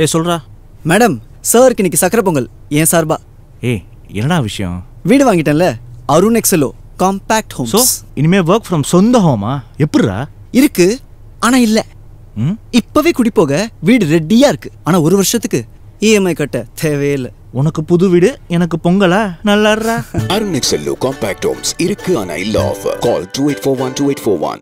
ஏ சொல்றா மேடம் சாருக்கு இன்னைக்கு சக்கரை பொங்கல் ஏன் சார்பா ஏ என்னடா விஷயம் வீடு வாங்கிட்டேன்ல Arun Excello compact home so இனிமே ஒர்க் ஃப்ரம் சொந்த ஹோமா எப்படிரா இருக்கு ஆனா இல்ல இப்பவே குடிப்போக வீடு ரெட்டியா இருக்கு ஆனா ஒரு வருஷத்துக்கு இஎம்ஐ e கட்ட தேவையில்லை உனக்கு புது வீடு எனக்கு பொங்கலா நல்லா அருண் எக்ஸல்லோ காம்பாக்ட் ஹோம்ஸ் இருக்கு ஆனா இல்ல offer call two eight four one two eight four one